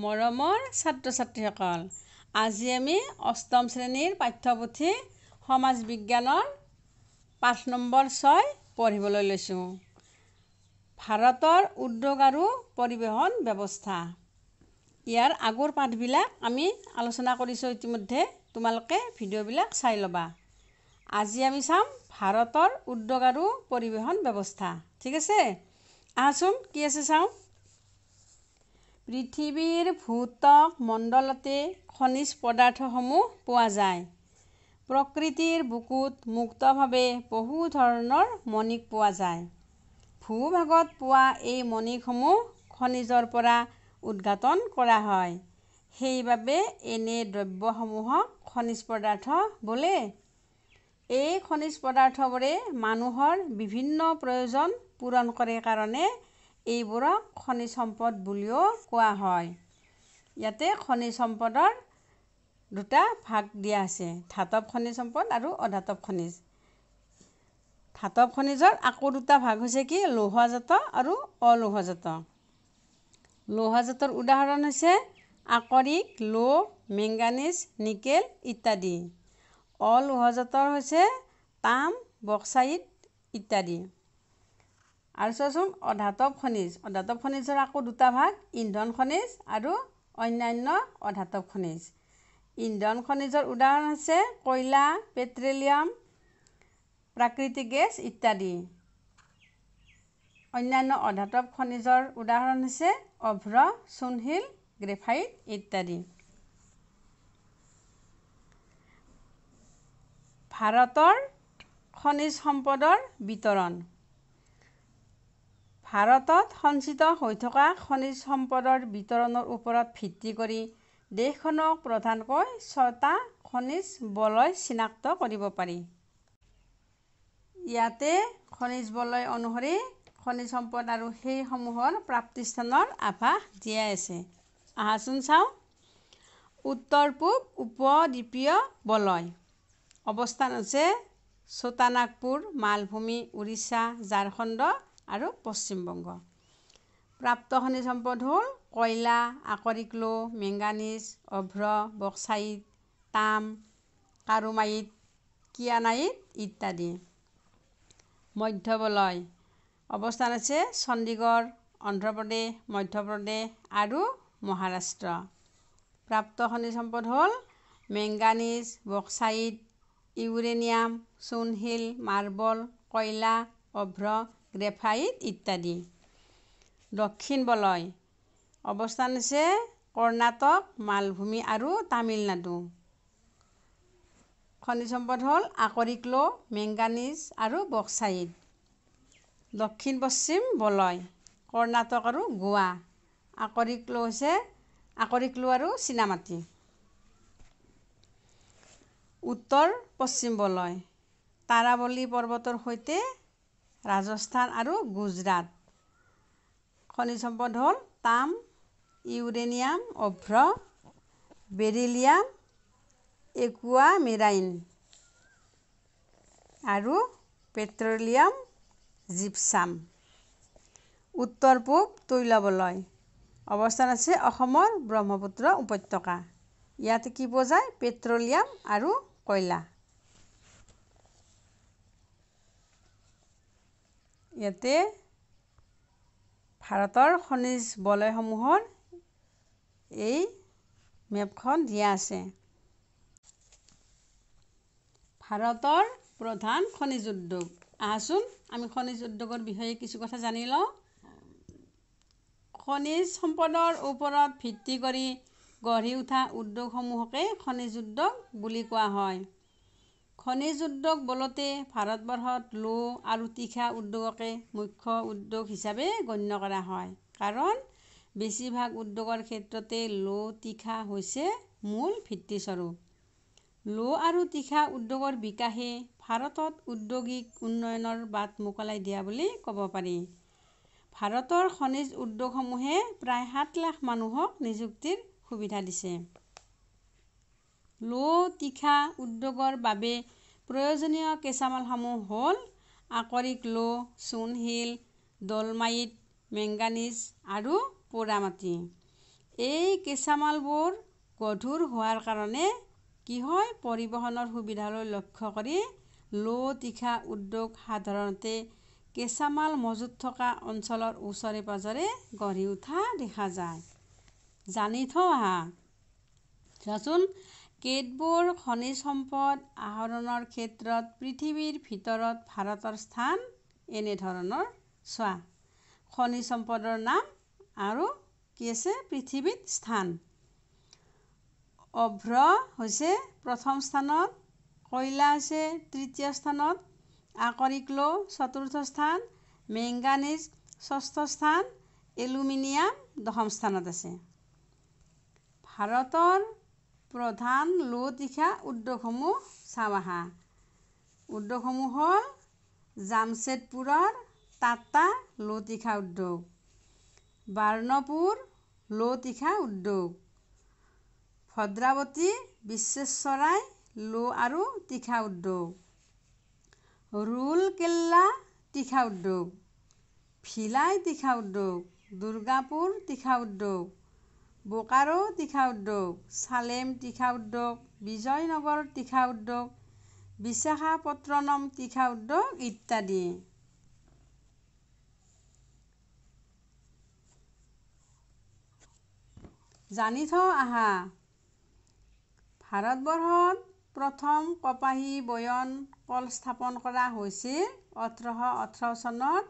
মৰমৰ ছাত্ৰ ছাত্ৰীসকল আজি আমি অষ্টম শ্ৰেণীৰ পাঠ্যপুথি সমাজ বিজ্ঞানৰ পাঠ নম্বৰ ছয় পঢ়িবলৈ লৈছোঁ ভাৰতৰ উদ্যোগ আৰু পৰিবহণ ব্যৱস্থা ইয়াৰ আগৰ পাঠবিলাক আমি আলোচনা কৰিছোঁ ইতিমধ্যে তোমালোকে ভিডিঅ'বিলাক চাই ল'বা আজি আমি চাম ভাৰতৰ উদ্যোগ আৰু পৰিবহণ ব্যৱস্থা ঠিক আছে আহাচোন কি আছে চাওঁ পৃথিৱীৰ ভূত মণ্ডলতে খনিজ পদাৰ্থসমূহ পোৱা যায় প্ৰকৃতিৰ বুকুত মুক্তভাৱে বহু ধৰণৰ মণিক পোৱা যায় ভূভাগত পোৱা এই মণিকসমূহ খনিজৰ পৰা উদঘাটন কৰা হয় সেইবাবে এনে দ্ৰব্যসমূহক খনিজ পদাৰ্থ বোলে এই খনিজ পদাৰ্থবোৰে মানুহৰ বিভিন্ন প্ৰয়োজন পূৰণ কৰে কাৰণে এইবোৰক খনিজ সম্পদ বুলিও কোৱা হয় ইয়াতে খনিজ সম্পদৰ দুটা ভাগ দিয়া আছে ধাতৱ খনিজ সম্পদ আৰু অধাতৱ খনিজ ধাতৱ খনিজৰ আকৌ দুটা ভাগ হৈছে কি লোহাজাত আৰু অলৌহজাত লোহাজাতৰ উদাহৰণ হৈছে আকৰিক লৌ মেংগানিজ নিকেল ইত্যাদি অলৌহজাতৰ হৈছে তাম বক্সাইট ইত্যাদি আৰু চোৱাচোন অধাতৱ খনিজ অধাতৱ খনিজৰ আকৌ দুটা ভাগ ইন্ধন খনিজ আৰু অন্যান্য অধাতৱ খনিজ ইন্ধন খনিজৰ উদাহৰণ হৈছে কয়লা পেট্ৰলিয়াম প্ৰাকৃতিক গেছ ইত্যাদি অন্যান্য অধাতৱ খনিজৰ উদাহৰণ হৈছে অভ্ৰ চোনশিল গ্ৰেফাইট ইত্যাদি ভাৰতৰ খনিজ সম্পদৰ বিতৰণ ভাৰতত সঞ্চিত হৈ থকা খনিজ সম্পদৰ বিতৰণৰ ওপৰত ভিত্তি কৰি দেশখনক প্ৰধানকৈ ছটা খনিজ বলয় চিনাক্ত কৰিব পাৰি ইয়াতে খনিজ বলয় অনুসৰি খনিজ সম্পদ আৰু সেইসমূহৰ প্ৰাপ্তিস্থানৰ আভাস দিয়াই আছে আহাচোন চাওঁ উত্তৰ পূব উপদ্বীপীয় বলয় অৱস্থান হৈছে ছোটানাগপুৰ মালভূমি উৰিষ্যা ঝাৰখণ্ড আৰু পশ্চিমবংগ প্ৰাপ্ত খনিজ সম্পদ হ'ল কয়লা আকৰিকলো মেংগানিজ অভ্ৰ বক্সাইট তাম কাৰুমাইট কিয়ানাইট ইত্যাদি মধ্যবলয় অৱস্থান আছে চণ্ডীগড় অন্ধ্ৰপ্ৰদেশ মধ্যপ্ৰদেশ আৰু মহাৰাষ্ট্ৰ প্ৰাপ্ত খনিজ সম্পদ হ'ল মেংগানিজ বক্সাইট ইউৰেনিয়াম চোনশিল মাৰ্বল কয়লা অভ্ৰ গ্ৰেফাইট ইত্যাদি দক্ষিণ বলয় অৱস্থান হৈছে কৰ্ণাটক মালভূমি আৰু তামিলনাডু খনিজ সম্পদ হ'ল আকৰিক্ল মেংগানিজ আৰু বক্সাইড দক্ষিণ পশ্চিম বলয় কৰ্ণাটক আৰু গোৱা আকৰিক্ল হৈছে আকৰিক্ল আৰু চীনামাটি উত্তৰ পশ্চিম বলয় তাৰাৱলী পৰ্বতৰ সৈতে ৰাজস্থান আৰু গুজৰাট খনিজ সম্পদ হ'ল তাম ইউৰেনিয়াম অভ্ৰ বেৰিলিয়াম একুৱামেৰাইন আৰু পেট্ৰলিয়াম জিপচাম উত্তৰ পূব তৈলাবলৈ অৱস্থান আছে অসমৰ ব্ৰহ্মপুত্ৰ উপত্যকা ইয়াত কি পোৱা যায় পেট্ৰলিয়াম আৰু কয়লা ইয়াতে ভাৰতৰ খনিজ বলয়সমূহৰ এই মেপখন দিয়া আছে ভাৰতৰ প্ৰধান খনিজ উদ্যোগ আহচোন আমি খনিজ উদ্যোগৰ বিষয়ে কিছু কথা জানি লওঁ খনিজ সম্পদৰ ওপৰত ভিত্তি কৰি গঢ়ি উঠা উদ্যোগসমূহকে খনিজ উদ্যোগ বুলি কোৱা হয় খনিজ উদ্যোগ বলতে ভাৰতবৰ্ষত লো আৰু তীখা উদ্যোগকে মুখ্য উদ্যোগ হিচাপে গণ্য কৰা হয় কাৰণ বেছিভাগ উদ্যোগৰ ক্ষেত্ৰতে লো তীখা হৈছে মূল ভিত্তিস্বৰূপ লো আৰু তীখা উদ্যোগৰ বিকাশে ভাৰতত উদ্যোগিক উন্নয়নৰ বাট মোকলাই দিয়া বুলি ক'ব পাৰি ভাৰতৰ খনিজ উদ্যোগসমূহে প্ৰায় সাত লাখ মানুহক নিযুক্তিৰ সুবিধা দিছে ল' তীখা উদ্যোগৰ বাবে প্ৰয়োজনীয় কেঁচামালসমূহ হ'ল আকৰিক ল' চূণশিল দলমাইট মেংগানিজ আৰু পোৰা মাটি এই কেঁচামালবোৰ গধুৰ হোৱাৰ কাৰণে কি হয় পৰিবহণৰ সুবিধালৈ লক্ষ্য কৰি ল' তীখা উদ্যোগ সাধাৰণতে কেঁচামাল মজুত থকা অঞ্চলৰ ওচৰে পাঁজৰে গঢ়ি উঠা দেখা যায় জানি থওঁ আহা চোৱাচোন কেতবোৰ খনিজ সম্পদ আহৰণৰ ক্ষেত্ৰত পৃথিৱীৰ ভিতৰত ভাৰতৰ স্থান এনেধৰণৰ চোৱা খনিজ সম্পদৰ নাম আৰু কি আছে পৃথিৱীত স্থান অভ্ৰ হৈছে প্ৰথম স্থানত কয়লা হৈছে তৃতীয় স্থানত আকৰিক্লো চতুৰ্থ স্থান মেংগানিজ ষষ্ঠ স্থান এলুমিনিয়াম দশম স্থানত আছে ভাৰতৰ প্ৰধান লোক তীখা উদ্যোগসমূহ চাওঁ আহা উদ্যোগসমূহ হ'ল জামছেদপুৰৰ টাটা লো তীখা উদ্যোগ বাৰ্ণপুৰ লো তীখা উদ্যোগ ভদ্ৰাৱতী বিশ্বেশ্বৰাই লো আৰু তীখা উদ্যোগ ৰুলকেল্লা তীখা উদ্যোগ ভিলাই তীখা উদ্যোগ দুৰ্গাপুৰ তীখা উদ্যোগ বোকাৰো তীখা উদ্যোগ চালেম তীখা উদ্যোগ বিজয়নগৰ তীখা উদ্যোগ বিশাখাপট্টনম তীখা উদ্যোগ ইত্যাদি জানি থওঁ আহা ভাৰতবৰ্ষত প্ৰথম কপাহী বয়ন কল স্থাপন কৰা হৈছিল ওঠৰশ ওঠৰ চনত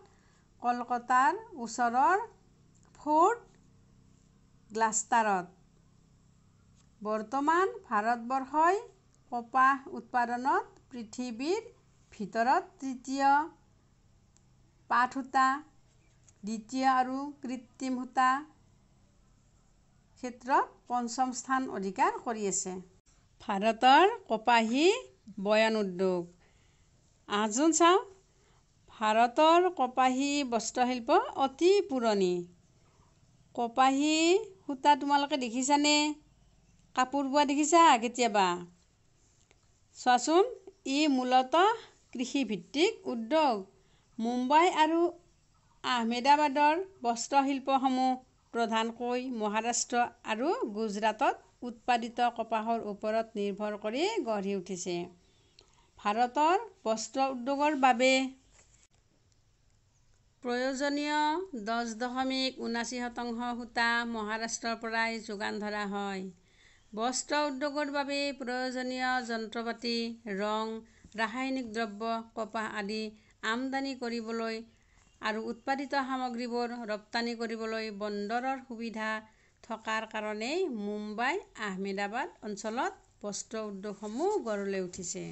কলকাতাৰ ওচৰৰ ফৰ্ট গ্লাষ্টাৰত বৰ্তমান ভাৰতবৰ্ষই কপাহ উৎপাদনত পৃথিৱীৰ ভিতৰত তৃতীয় পাঠ সূতা দ্বিতীয় আৰু কৃত্ৰিম সূতা ক্ষেত্ৰত পঞ্চম স্থান অধিকাৰ কৰি আছে ভাৰতৰ কপাহী বয়ন উদ্যোগ আজোন চাওঁ ভাৰতৰ কপাহী বস্ত্ৰশিল্প অতি পুৰণি কপাহী সূতা তোমালোকে দেখিছানে কাপোৰ বোৱা দেখিছা কেতিয়াবা চোৱাচোন ই মূলতঃ কৃষিভিত্তিক উদ্যোগ মুম্বাই আৰু আহমেদাবাদৰ বস্ত্ৰশিল্পসমূহ প্ৰধানকৈ মহাৰাষ্ট্ৰ আৰু গুজৰাটত উৎপাদিত কপাহৰ ওপৰত নিৰ্ভৰ কৰি গঢ়ি উঠিছে ভাৰতৰ বস্ত্ৰ উদ্যোগৰ বাবে প্ৰয়োজনীয় দহ দশমিক ঊনাশী শতাংশ সূতা মহাৰাষ্ট্ৰৰ পৰাই যোগান ধৰা হয় বস্ত্ৰ উদ্যোগৰ বাবে প্ৰয়োজনীয় যন্ত্ৰ পাতি ৰং ৰাসায়নিক দ্ৰব্য কপাহ আদি আমদানি কৰিবলৈ আৰু উৎপাদিত সামগ্ৰীবোৰ ৰপ্তানি কৰিবলৈ বন্দৰৰ সুবিধা থকাৰ কাৰণেই মুম্বাই আহমেদাবাদ অঞ্চলত বস্ত্ৰ উদ্যোগসমূহ গঢ় লৈ উঠিছে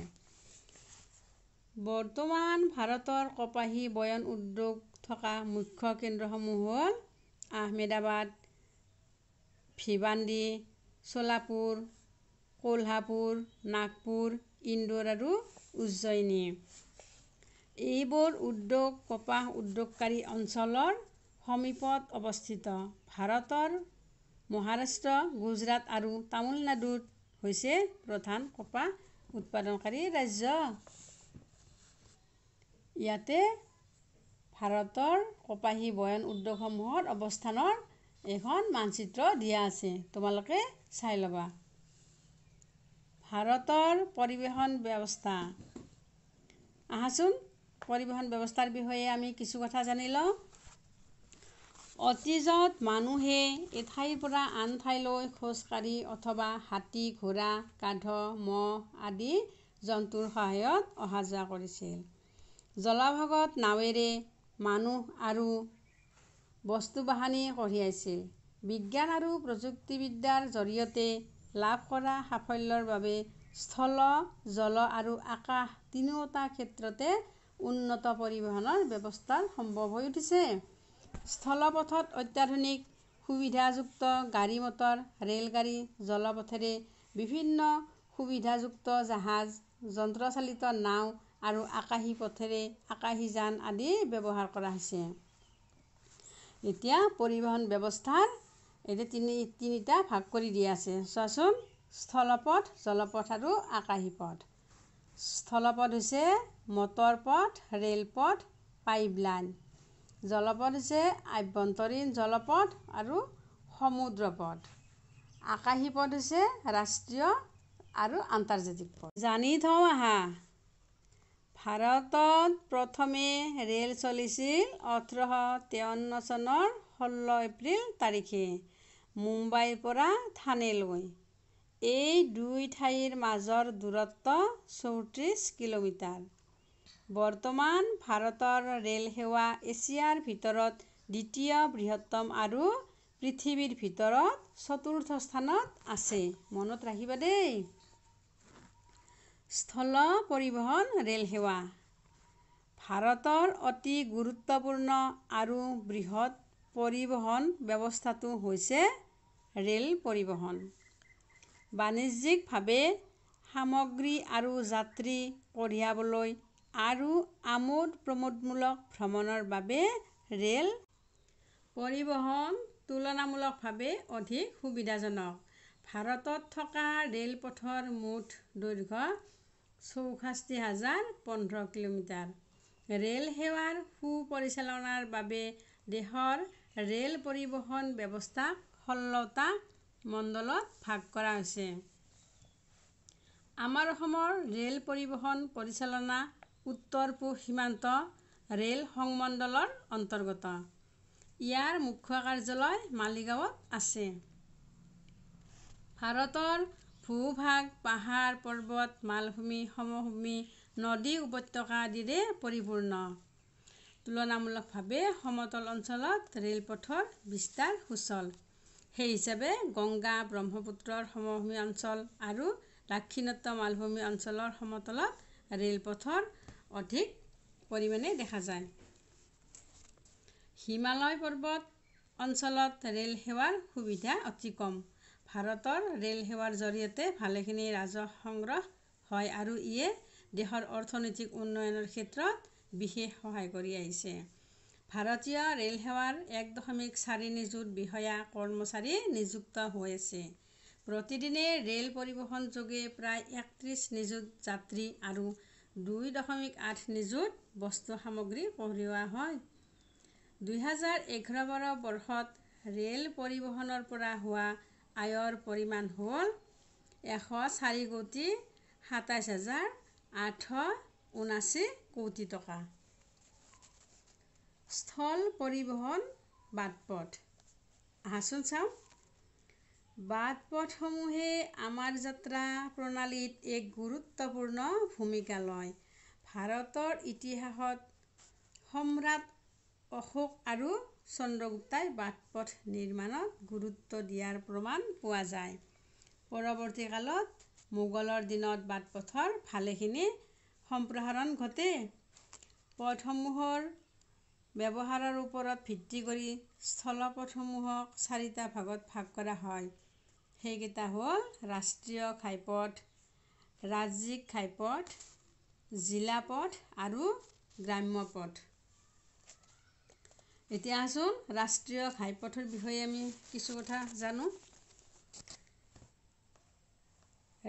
বৰ্তমান ভাৰতৰ কপাহী বয়ন উদ্যোগ থকা মুখ্য কেন্দ্ৰসমূহ হ'ল আহমেদাবাদ ভিৱান্দি চোলাপুৰ কোলহাপুৰ নাগপুৰ ইন্দোৰ আৰু উজ্জয়িনী এইবোৰ উদ্যোগ কপাহ উদ্যোগকাৰী অঞ্চলৰ সমীপত অৱস্থিত ভাৰতৰ মহাৰাষ্ট্ৰ গুজৰাট আৰু তামিলনাডুত হৈছে প্ৰধান কপাহ উৎপাদনকাৰী ৰাজ্য ইয়াতে ভাৰতৰ কপাহী বয়ন উদ্যোগসমূহৰ অৱস্থানৰ এখন মানচিত্ৰ দিয়া আছে তোমালোকে চাই ল'বা ভাৰতৰ পৰিবহণ ব্যৱস্থা আহাচোন পৰিবহণ ব্যৱস্থাৰ বিষয়ে আমি কিছু কথা জানি লওঁ অতীজত মানুহে এঠাইৰ পৰা আন ঠাইলৈ খোজকাঢ়ি অথবা হাতী ঘোঁৰা কাঠ মহ আদি জন্তুৰ সহায়ত অহা যোৱা কৰিছিল জলাভাগত নাৱেৰে মানুহ আৰু বস্তু বাহানি কঢ়িয়াইছিল বিজ্ঞান আৰু প্ৰযুক্তিবিদ্যাৰ জৰিয়তে লাভ কৰা সাফল্যৰ বাবে স্থল জল আৰু আকাশ তিনিওটা ক্ষেত্ৰতে উন্নত পৰিবহণৰ ব্যৱস্থা সম্ভৱ হৈ উঠিছে স্থলপথত অত্যাধুনিক সুবিধাযুক্ত গাড়ী মটৰ ৰে'লগাড়ী জলপথেৰে বিভিন্ন সুবিধাযুক্ত জাহাজ যন্ত্ৰচালিত নাও আৰু আকাশী পথেৰে আকাশী যান আদি ব্যৱহাৰ কৰা হৈছে এতিয়া পৰিবহণ ব্যৱস্থাৰ এতিয়া তিনি তিনিটা ভাগ কৰি দিয়া আছে চোৱাচোন স্থলপথ জলপথ আৰু আকাশী পথ স্থলপথ হৈছে মটৰ পথ ৰেলপথ পাইপলাইন জলপথ হৈছে আভ্যন্তৰীণ জলপথ আৰু সমুদ্ৰ পথ আকাশী পথ হৈছে ৰাষ্ট্ৰীয় আৰু আন্তৰ্জাতিক পথ জানি থওঁ আহা ভাৰতত প্ৰথমে ৰে'ল চলিছিল ওঠৰশ তেৱন্ন চনৰ ষোল্ল এপ্ৰিল তাৰিখে মুম্বাইৰ পৰা থানেলৈ এই দুই ঠাইৰ মাজৰ দূৰত্ব চৌত্ৰিছ কিলোমিটাৰ বৰ্তমান ভাৰতৰ ৰে'ল সেৱা এছিয়াৰ ভিতৰত দ্বিতীয় বৃহত্তম আৰু পৃথিৱীৰ ভিতৰত চতুৰ্থ স্থানত আছে মনত ৰাখিবা দেই স্থল পৰিবহণ ৰেলসেৱা ভাৰতৰ অতি গুৰুত্বপূৰ্ণ আৰু বৃহৎ পৰিবহণ ব্যৱস্থাটো হৈছে ৰে'ল পৰিবহণ বাণিজ্যিকভাৱে সামগ্ৰী আৰু যাত্ৰী কঢ়িয়াবলৈ আৰু আমোদ প্ৰমোদমূলক ভ্ৰমণৰ বাবে ৰে'ল পৰিবহণ তুলনামূলকভাৱে অধিক সুবিধাজনক ভাৰতত থকা ৰে'লপথৰ মুঠ দৈৰ্ঘ্য চৌষষ্ঠি হাজাৰ পোন্ধৰ কিলোমিটাৰ ৰে'ল সেৱাৰ সু পৰিচালনাৰ বাবে দেশৰ ৰে'ল পৰিবহণ ব্যৱস্থা ষোল্লটা মণ্ডলত ভাগ কৰা হৈছে আমাৰ অসমৰ ৰে'ল পৰিবহণ পৰিচালনা উত্তৰ পূব সীমান্ত ৰে'ল সংমণ্ডলৰ অন্তৰ্গত ইয়াৰ মুখ্য কাৰ্যালয় মালিগাঁৱত আছে ভাৰতৰ ভূভাগ পাহাৰ পৰ্বত মালভূমি সমভূমি নদী উপত্যকা আদিৰে পৰিপূৰ্ণ তুলনামূলকভাৱে সমতল অঞ্চলত ৰেলপথৰ বিস্তাৰ সুচল সেই হিচাপে গংগা ব্ৰহ্মপুত্ৰৰ সমভূমি অঞ্চল আৰু দাক্ষিণাত্য মালভূমি অঞ্চলৰ সমতলত ৰেলপথৰ অধিক পৰিমাণে দেখা যায় হিমালয় পৰ্বত অঞ্চলত ৰেলসেৱাৰ সুবিধা অতি কম ভাৰতৰ ৰেল সেৱাৰ জৰিয়তে ভালেখিনি ৰাজহ সংগ্ৰহ হয় আৰু ইয়ে দেশৰ অৰ্থনৈতিক উন্নয়নৰ ক্ষেত্ৰত বিশেষ সহায় কৰি আহিছে ভাৰতীয় ৰেল সেৱাৰ এক দশমিক চাৰি নিযুত বিষয়া কৰ্মচাৰী নিযুক্ত হৈ আছে প্ৰতিদিনে ৰেল পৰিবহণ যোগে প্ৰায় একত্ৰিছ নিযুত যাত্ৰী আৰু দুই দশমিক আঠ নিযুত বস্তু সামগ্ৰী কঢ়িওৱা হয় দুহেজাৰ এঘাৰ বাৰ বৰ্ষত ৰেল পৰিবহণৰ পৰা হোৱা আয়ৰ পৰিমাণ হ'ল এশ চাৰি কোটি সাতাইছ হাজাৰ আঠশ ঊনাশী কোটি টকা স্থল পৰিবহণ বাট পথ আহাচোন চাওঁ বাট পথসমূহে আমাৰ যাত্ৰা প্ৰণালীত এক গুৰুত্বপূৰ্ণ ভূমিকা লয় ভাৰতৰ ইতিহাসত সম্ৰাট অশোক আৰু চন্দ্ৰগুপ্তাই বাট পথ নিৰ্মাণত গুৰুত্ব দিয়াৰ প্ৰমাণ পোৱা যায় পৰৱৰ্তী কালত মোগলৰ দিনত বাট পথৰ ভালেখিনি সম্প্ৰসাৰণ ঘটে পথসমূহৰ ব্যৱহাৰৰ ওপৰত ভিত্তি কৰি স্থলপথসমূহক চাৰিটা ভাগত ভাগ কৰা হয় সেইকেইটা হ'ল ৰাষ্ট্ৰীয় ঘাইপথ ৰাজ্যিক ঘাইপথ জিলা পথ আৰু গ্ৰাম্য পথ এতিয়া আছোঁ ৰাষ্ট্ৰীয় ঘাইপথৰ বিষয়ে আমি কিছু কথা জানো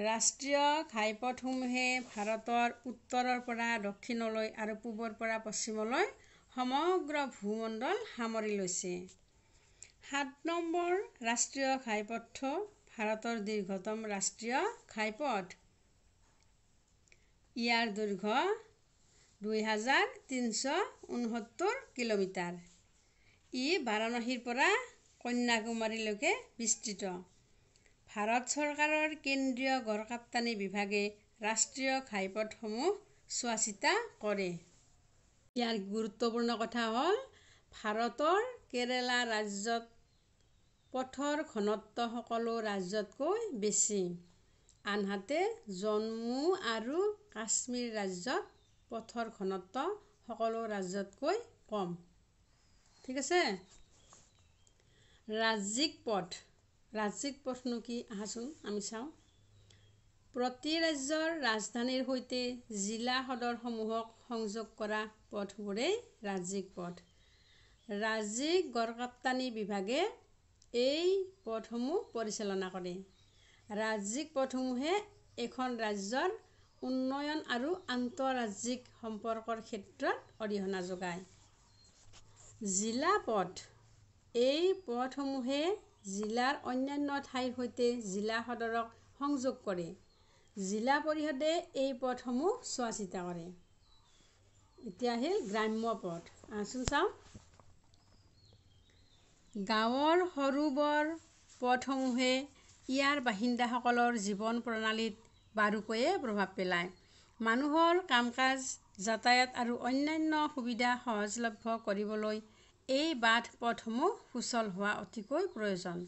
ৰাষ্ট্ৰীয় ঘাইপথসমূহে ভাৰতৰ উত্তৰৰ পৰা দক্ষিণলৈ আৰু পূবৰ পৰা পশ্চিমলৈ সমগ্ৰ ভূমণ্ডল সামৰি লৈছে সাত নম্বৰ ৰাষ্ট্ৰীয় ঘাইপথ ভাৰতৰ দীৰ্ঘতম ৰাষ্ট্ৰীয় ঘাইপথ ইয়াৰ দৈৰ্ঘ দুই হাজাৰ তিনিশ ঊনসত্তৰ কিলোমিটাৰ ই বাৰাণসীৰ পৰা কন্যাকুমাৰীলৈকে বিস্তৃত ভাৰত চৰকাৰৰ কেন্দ্ৰীয় গড়কাপ্তানী বিভাগে ৰাষ্ট্ৰীয় ঘাইপথসমূহ চোৱা চিতা কৰে ইয়াৰ গুৰুত্বপূৰ্ণ কথা হ'ল ভাৰতৰ কেৰেলা ৰাজ্যত পথৰ ঘনত্ব সকলো ৰাজ্যতকৈ বেছি আনহাতে জম্মু আৰু কাশ্মীৰ ৰাজ্যত পথৰ ঘনত্ব সকলো ৰাজ্যতকৈ কম ঠিক আছে ৰাজ্যিক পথ ৰাজ্যিক পথনো কি আহাচোন আমি চাওঁ প্ৰতি ৰাজ্যৰ ৰাজধানীৰ সৈতে জিলা সদৰসমূহক সংযোগ কৰা পথবোৰেই ৰাজ্যিক পথ ৰাজ্যিক গড়কাপ্তানি বিভাগে এই পথসমূহ পৰিচালনা কৰে ৰাজ্যিক পথসমূহে এখন ৰাজ্যৰ উন্নয়ন আৰু আন্তঃৰাজ্যিক সম্পৰ্কৰ ক্ষেত্ৰত অৰিহণা যোগায় জিলা পথ এই পথসমূহে জিলাৰ অন্যান্য ঠাইৰ সৈতে জিলা সদৰক সংযোগ কৰে জিলা পৰিষদে এই পথসমূহ চোৱা চিতা কৰে এতিয়া আহিল গ্ৰাম্য পথ আচোন চাওঁ গাঁৱৰ সৰু বৰ পথসমূহে ইয়াৰ বাসিন্দাসকলৰ জীৱন প্ৰণালীত বাৰুকৈয়ে প্ৰভাৱ পেলায় মানুহৰ কাম কাজ যাতায়াত আৰু অন্যান্য সুবিধা সহজলভ্য কৰিবলৈ এই বাট পথসমূহ সুচল হোৱা অতিকৈ প্ৰয়োজন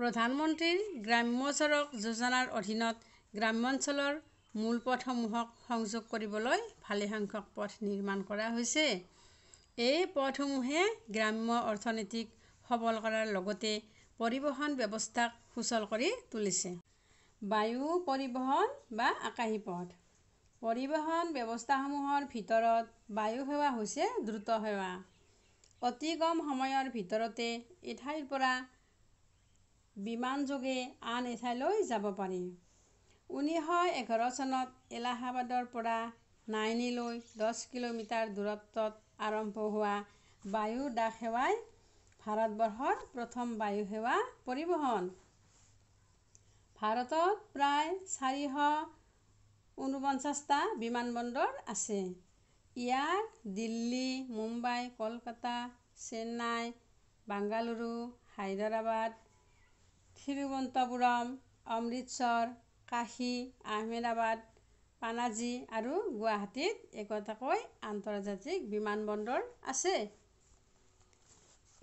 প্ৰধানমন্ত্ৰীৰ গ্ৰাম্য চৰক যোজনাৰ অধীনত গ্ৰাম্যাঞ্চলৰ মূল পথসমূহক সংযোগ কৰিবলৈ ভালেসংখ্যক পথ নিৰ্মাণ কৰা হৈছে এই পথসমূহে গ্ৰাম্য অৰ্থনীতিক সবল কৰাৰ লগতে পৰিবহণ ব্যৱস্থাক সুচল কৰি তুলিছে বায়ু পৰিবহণ বা আকাশী পথ পৰিবহণ ব্যৱস্থাসমূহৰ ভিতৰত বায়ু সেৱা হৈছে দ্ৰুত সেৱা অতি কম সময়ৰ ভিতৰতে এঠাইৰ পৰা বিমান যোগে আন এঠাইলৈ যাব পাৰি ঊনৈশ এঘাৰ চনত এলাহাবাদৰ পৰা নাইনিলৈ দহ কিলোমিটাৰ দূৰত্বত আৰম্ভ হোৱা বায়ু ডাক সেৱাই ভাৰতবৰ্ষৰ প্ৰথম বায়ু সেৱা পৰিবহণ ভাৰতত প্ৰায় চাৰিশ ঊনপঞ্চাছটা বিমানবন্দৰ আছে ইয়াৰ দিল্লী মুম্বাই কলকাতা চেন্নাই বাংগালুৰু হায়দৰাবাদ থিৰুৱন্তপুৰম অমৃতসৰ কাশী আহমেদাবাদ পানাজী আৰু গুৱাহাটীত একোটাকৈ আন্তৰ্জাতিক বিমানবন্দৰ আছে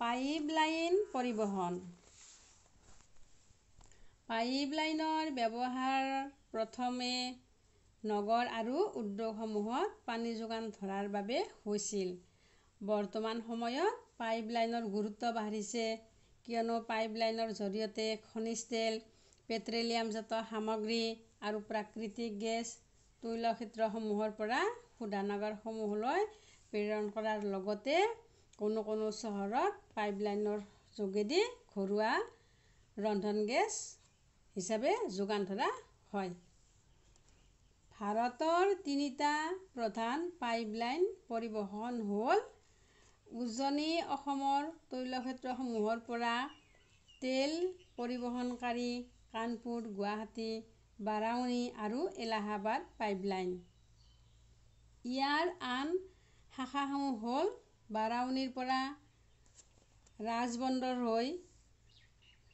পাইপলাইন পৰিবহণ পাইপলাইনৰ ব্যৱহাৰ প্ৰথমে নগৰ আৰু উদ্যোগসমূহত পানী যোগান ধৰাৰ বাবে হৈছিল বৰ্তমান সময়ত পাইপ লাইনৰ গুৰুত্ব বাঢ়িছে কিয়নো পাইপ লাইনৰ জৰিয়তে খনিজ তেল পেট্ৰেলিয়ামজাত সামগ্ৰী আৰু প্ৰাকৃতিক গেছ তৈল ক্ষেত্ৰসমূহৰ পৰা সুধানগৰসমূহলৈ প্ৰেৰণ কৰাৰ লগতে কোনো কোনো চহৰত পাইপ লাইনৰ যোগেদি ঘৰুৱা ৰন্ধন গেছ হিচাপে যোগান ধৰা হয় ভাৰতৰ তিনিটা প্ৰধান পাইপলাইন পৰিবহণ হ'ল উজনি অসমৰ তৈল ক্ষেত্ৰসমূহৰ পৰা তেল পৰিবহণকাৰী কানপুৰ গুৱাহাটী বাৰাউনী আৰু এলাহাবাদ পাইপলাইন ইয়াৰ আন শাখাসমূহ হ'ল বাৰাউনীৰ পৰা ৰাজবন্দৰ হৈ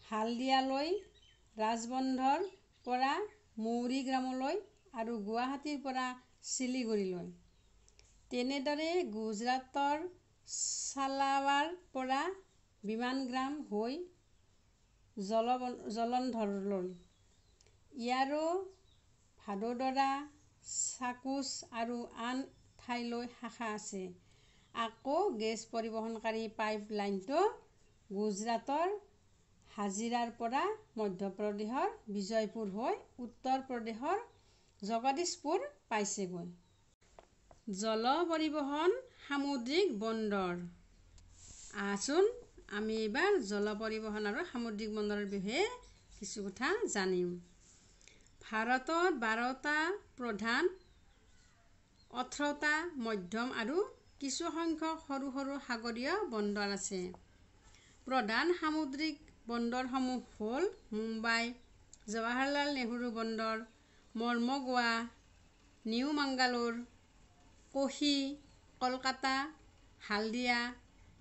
হালদিয়ালৈ ৰাজবন্দৰ পৰা মৌৰীগ্ৰামলৈ আৰু গুৱাহাটীৰ পৰা শিলিগুৰিলৈ তেনেদৰে গুজৰাটৰ চালাৱাৰ পৰা বিমানগ্ৰাম হৈ জল জলন্ধৰলৈ ইয়াৰো ভাদোদৰা চাকুচ আৰু আন ঠাইলৈ শাখা আছে আকৌ গেছ পৰিবহণকাৰী পাইপ লাইনটো গুজৰাটৰ হাজিৰাৰ পৰা মধ্যপ্ৰদেশৰ বিজয়পুৰ হৈ উত্তৰ প্ৰদেশৰ জগদীশপুৰ পাইছেগৈ জল পৰিবহণ সামুদ্ৰিক বন্দৰ আহচোন আমি এইবাৰ জল পৰিবহণ আৰু সামুদ্ৰিক বন্দৰৰ বিষয়ে কিছু কথা জানিম ভাৰতত বাৰটা প্ৰধান ওঠৰটা মধ্যম আৰু কিছু সংখ্যক সৰু সৰু সাগৰীয় বন্দৰ আছে প্ৰধান সামুদ্ৰিক বন্দৰসমূহ হ'ল মুম্বাই জৱাহৰলাল নেহৰু বন্দৰ মৰ্মগোৱা নিউ মাংগালোৰ কোহি কলকাতা হালদিয়া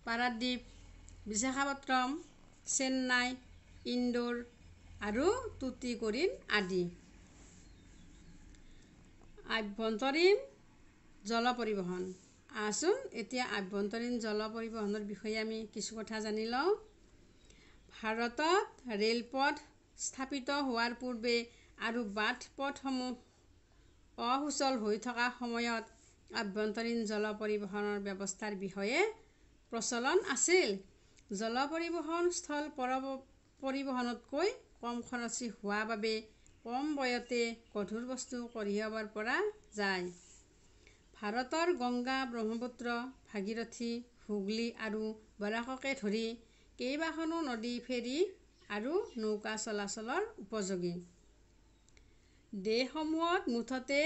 পাৰাদ্বীপ বিশাখাপট্টনম চেন্নাই ইন্দোৰ আৰু টুটিকৰিণ আদি আভ্যন্তৰীণ জল পৰিবহণ আহচোন এতিয়া আভ্যন্তৰীণ জল পৰিবহণৰ বিষয়ে আমি কিছু কথা জানি লওঁ ভাৰতত ৰে'লপথ স্থাপিত হোৱাৰ পূৰ্বে আৰু বাট পথসমূহ অসুচল হৈ থকা সময়ত আভ্যন্তৰীণ জল পৰিবহণৰ ব্যৱস্থাৰ বিষয়ে প্ৰচলন আছিল জল পৰিবহণ স্থল পৰৱ পৰিবহণতকৈ কম খৰচী হোৱা বাবে কম বয়তে গধুৰ বস্তু কঢ়িয়াবৰ পৰা যায় ভাৰতৰ গংগা ব্ৰহ্মপুত্ৰ ভাগীৰথী হুগলী আৰু বৰাককে ধৰি কেইবাখনো নদী ফেৰী আৰু নৌকা চলাচলৰ উপযোগী দেশসমূহত মুঠতে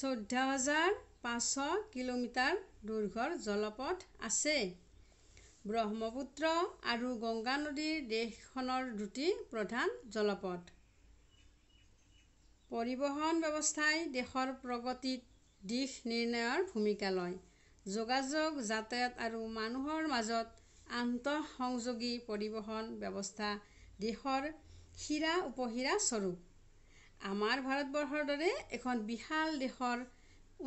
চৈধ্য হাজাৰ পাঁচশ কিলোমিটাৰ দৈৰ্ঘ্যৰ জলপথ আছে ব্ৰহ্মপুত্ৰ আৰু গংগা নদীৰ দেশখনৰ দুটি প্ৰধান জলপথ পৰিবহণ ব্যৱস্থাই দেশৰ প্ৰগতিত দিশ নিৰ্ণয়ৰ ভূমিকা লয় যোগাযোগ যাতায়াত আৰু মানুহৰ মাজত আন্তঃসংযোগী পৰিবহণ ব্যৱস্থা দেশৰ সিৰা উপসিৰাস্বৰূপ আমাৰ ভাৰতবৰ্ষৰ দৰে এখন বিশাল দেশৰ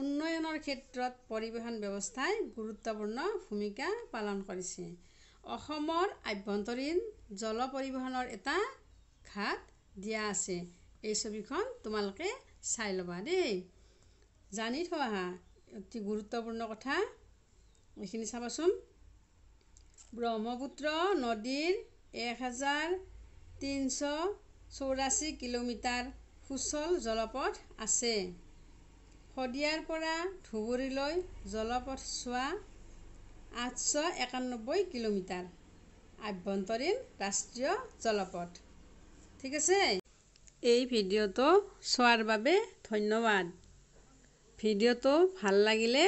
উন্নয়নৰ ক্ষেত্ৰত পৰিবহণ ব্যৱস্থাই গুৰুত্বপূৰ্ণ ভূমিকা পালন কৰিছে অসমৰ আভ্যন্তৰীণ জল পৰিবহণৰ এটা ঘাট দিয়া আছে এই ছবিখন তোমালোকে চাই ল'বা দেই জানি থোৱা হা অতি গুৰুত্বপূৰ্ণ কথা এইখিনি চাবাচোন ব্ৰহ্মপুত্ৰ নদীৰ এক হাজাৰ তিনিশ চৌৰাশী কিলোমিটাৰ সুচল জলপথ আছে শদিয়াৰ পৰা ধুবুৰীলৈ জলপথ চোৱা আঠশ একানব্বৈ কিলোমিটাৰ আভ্যন্তৰীণ ৰাষ্ট্ৰীয় জলপথ ঠিক আছে এই ভিডিঅ'টো চোৱাৰ বাবে ধন্যবাদ ভিডিঅ'টো ভাল লাগিলে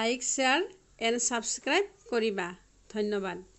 লাইক শ্বেয়াৰ এণ্ড ছাবস্ক্ৰাইব কৰিবা ধন্যবাদ